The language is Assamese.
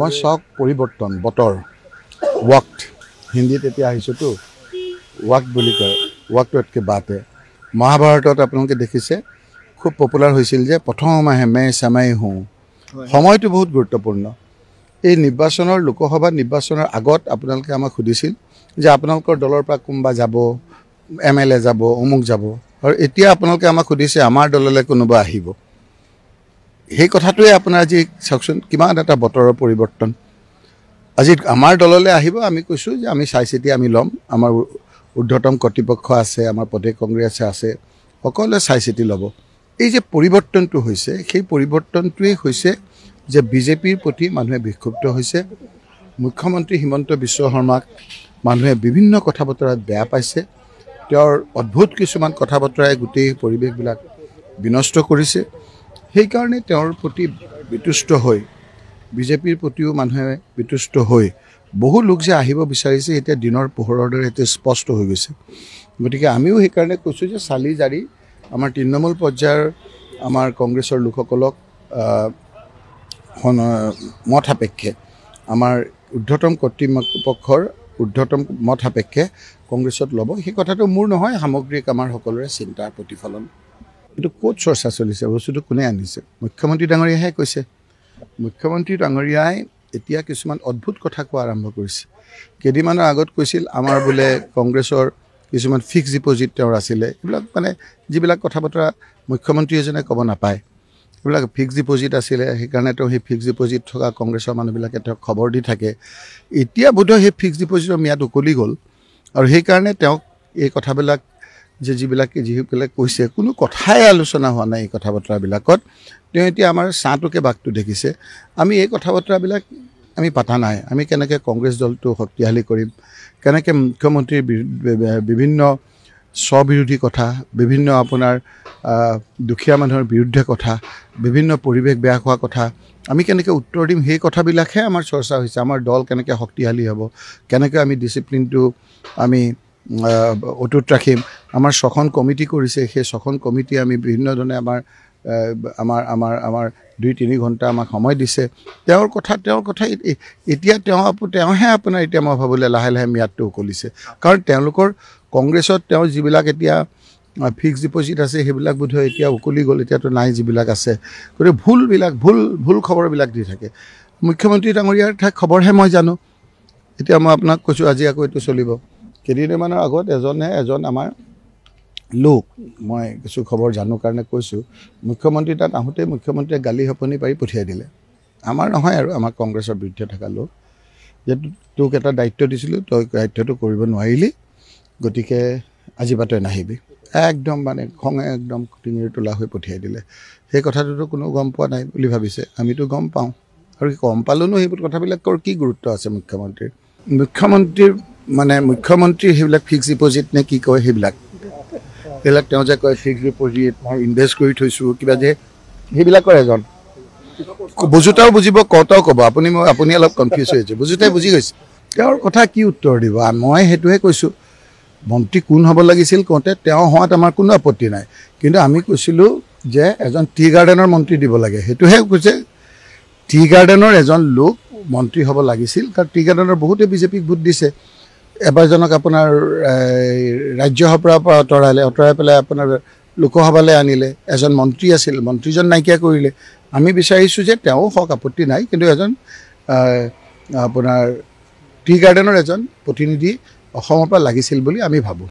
মই চাওক পৰিৱৰ্তন বতৰ ৱাক্ট হিন্দীত এতিয়া আহিছোঁতো ৱাক বুলি কয় ৱাক্টতকৈ বাটে মহাভাৰতত আপোনালোকে দেখিছে খুব পপুলাৰ হৈছিল যে প্ৰথম মাহে মে চামাই হওঁ সময়টো বহুত গুৰুত্বপূৰ্ণ এই নিৰ্বাচনৰ লোকসভা নিৰ্বাচনৰ আগত আপোনালোকে আমাক সুধিছিল যে আপোনালোকৰ দলৰ পৰা কোনোবা যাব এম এল এ যাব অমুক যাব আৰু এতিয়া আপোনালোকে আমাক সুধিছে আমাৰ দললৈ কোনোবা আহিব সেই কথাটোৱে আপোনাৰ আজি চাওকচোন কিমান এটা বতৰৰ পৰিৱৰ্তন আজি আমাৰ দললৈ আহিব আমি কৈছোঁ যে আমি চাই চিতি আমি ল'ম আমাৰ ঊৰ্ধতম কৰ্তৃপক্ষ আছে আমাৰ প্ৰদেশ কংগ্ৰেছ আছে সকলোৱে চাই চিতি ল'ব এই যে পৰিৱৰ্তনটো হৈছে সেই পৰিৱৰ্তনটোৱেই হৈছে যে বিজেপিৰ প্ৰতি মানুহে বিক্ষুব্ধ হৈছে মুখ্যমন্ত্ৰী হিমন্ত বিশ্ব শৰ্মাক মানুহে বিভিন্ন কথা বতৰাত বেয়া পাইছে তেওঁৰ অদ্ভুত কিছুমান কথা বতৰাই গোটেই পৰিৱেশবিলাক বিনষ্ট কৰিছে সেইকাৰণে তেওঁৰ প্ৰতি বিতুষ্ট হৈ বিজেপিৰ প্ৰতিও মানুহে বিতুষ্ট হৈ বহু লোক যে আহিব বিচাৰিছে এতিয়া দিনৰ পোহৰৰ দৰে এতিয়া স্পষ্ট হৈ গৈছে গতিকে আমিও সেইকাৰণে কৈছোঁ যে চালি জাৰি আমাৰ তৃণমূল পৰ্যায়ৰ আমাৰ কংগ্ৰেছৰ লোকসকলক মত সাপেক্ষে আমাৰ উৰ্ধতম কৰ্তৃপক্ষৰ উৰ্ধতম মত সাপেক্ষে কংগ্ৰেছত ল'ব সেই কথাটো মোৰ নহয় সামগ্ৰিক আমাৰ সকলোৰে চিন্তাৰ প্ৰতিফলন কিন্তু ক'ত চৰ্চা চলিছে বস্তুটো কোনে আনিছে মুখ্যমন্ত্ৰী ডাঙৰীয়াহে কৈছে মুখ্যমন্ত্ৰী ডাঙৰীয়াই এতিয়া কিছুমান অদ্ভুত কথা কোৱা আৰম্ভ কৰিছে কেইদিনমানৰ আগত কৈছিল আমাৰ বোলে কংগ্ৰেছৰ কিছুমান ফিক্স ডিপ'জিট তেওঁৰ আছিলে এইবিলাক মানে যিবিলাক কথা বতৰা মুখ্যমন্ত্ৰী এজনে ক'ব নাপায় এইবিলাক ফিক্স ডিপ'জিট আছিলে সেইকাৰণে তেওঁ সেই ফিক্স ডিপ'জিট থকা কংগ্ৰেছৰ মানুহবিলাকে তেওঁক খবৰ দি থাকে এতিয়া বোধহয় সেই ফিক্স ডিপ'জিটৰ ম্যাদ উকলি গ'ল আৰু সেইকাৰণে তেওঁক এই কথাবিলাক যে যিবিলাকে যিসকলে কৈছে কোনো কথাই আলোচনা হোৱা নাই এই কথা বতৰাবিলাকত তেওঁ এতিয়া আমাৰ ছাঁটোকে বাঘটো দেখিছে আমি এই কথা বতৰাবিলাক আমি পতা নাই আমি কেনেকৈ কংগ্ৰেছ দলটো শক্তিশালী কৰিম কেনেকৈ মুখ্যমন্ত্ৰীৰ বিভিন্ন স্ববিৰোধী কথা বিভিন্ন আপোনাৰ দুখীয়া মানুহৰ বিৰুদ্ধে কথা বিভিন্ন পৰিৱেশ বেয়া হোৱা কথা আমি কেনেকৈ উত্তৰ দিম সেই কথাবিলাকহে আমাৰ চৰ্চা হৈছে আমাৰ দল কেনেকৈ শক্তিশালী হ'ব কেনেকৈ আমি ডিচিপ্লিনটো আমি অটুট ৰাখিম আমাৰ ছখন কমিটি কৰিছে সেই ছখন কমিটি আমি বিভিন্ন ধৰণে আমাৰ আমাৰ আমাৰ আমাৰ দুই তিনি ঘণ্টা আমাক সময় দিছে তেওঁৰ কথা তেওঁৰ কথা এতিয়া তেওঁ তেওঁহে আপোনাৰ এতিয়া মই ভাবোঁ লাহে লাহে ম্যাদটো উকলিছে কাৰণ তেওঁলোকৰ কংগ্ৰেছত তেওঁ যিবিলাক এতিয়া ফিক্স ডিপজিট আছে সেইবিলাক বোধহয় এতিয়া উকলি গ'ল এতিয়াতো নাই যিবিলাক আছে গতিকে ভুলবিলাক ভুল ভুল খবৰবিলাক দি থাকে মুখ্যমন্ত্ৰী ডাঙৰীয়াৰ ঠাই খবৰহে মই জানো এতিয়া মই আপোনাক কৈছোঁ আজি আকৌ এইটো চলিব কেইদিনমানৰ আগত এজনে এজন আমাৰ লোক মই কিছু খবৰ জানো কাৰণে কৈছোঁ মুখ্যমন্ত্ৰী তাত আহোঁতে মুখ্যমন্ত্ৰীয়ে গালি সপনি পাৰি পঠিয়াই দিলে আমাৰ নহয় আৰু আমাৰ কংগ্ৰেছৰ বিৰুদ্ধে থকা লোক যে তোক এটা দায়িত্ব দিছিলোঁ তই দায়িত্বটো কৰিব নোৱাৰিলি গতিকে আজি বা তই নাহিবি একদম মানে খঙে একদম টিঙিৰ তোলা হৈ পঠিয়াই দিলে সেই কথাটোতো কোনো গম পোৱা নাই বুলি ভাবিছে আমিতো গম পাওঁ আৰু গম পালোঁনো সেইবোৰ কথাবিলাকৰ কি গুৰুত্ব আছে মুখ্যমন্ত্ৰীৰ মুখ্যমন্ত্ৰীৰ মানে মুখ্যমন্ত্ৰী সেইবিলাক ফিক্স ডিপ'জিট নে কি কয় সেইবিলাক সেইবিলাক তেওঁ যে কয় ফিক্স ডিপ'জিট মই ইনভেষ্ট কৰি থৈছোঁ কিবা যে সেইবিলাক কয় এজন বুজোতাও বুজিব কওঁতেও ক'ব আপুনি মই আপুনি অলপ কনফিউজ হৈ আছে বুজোতাই বুজি গৈছে তেওঁৰ কথা কি উত্তৰ দিব মই সেইটোহে কৈছোঁ মন্ত্ৰী কোন হ'ব লাগিছিল কওঁতে তেওঁ হোৱাত আমাৰ কোনো আপত্তি নাই কিন্তু আমি কৈছিলোঁ যে এজন টি গাৰ্ডেনৰ মন্ত্ৰী দিব লাগে সেইটোহে কৈছে টি গাৰ্ডেনৰ এজন লোক মন্ত্ৰী হ'ব লাগিছিল কাৰণ টি গাৰ্ডেনৰ বহুতে বিজেপিক ভোট দিছে এবাৰজনক আপোনাৰ ৰাজ্যসভাৰ পৰা আঁতৰালে আঁতৰাই পেলাই আপোনাৰ লোকসভালৈ আনিলে এজন মন্ত্ৰী আছিল মন্ত্ৰীজন নাইকিয়া কৰিলে আমি বিচাৰিছোঁ যে তেওঁ হওক আপত্তি নাই কিন্তু এজন আপোনাৰ টি গাৰ্ডেনৰ এজন প্ৰতিনিধি অসমৰ পৰা লাগিছিল বুলি আমি ভাবোঁ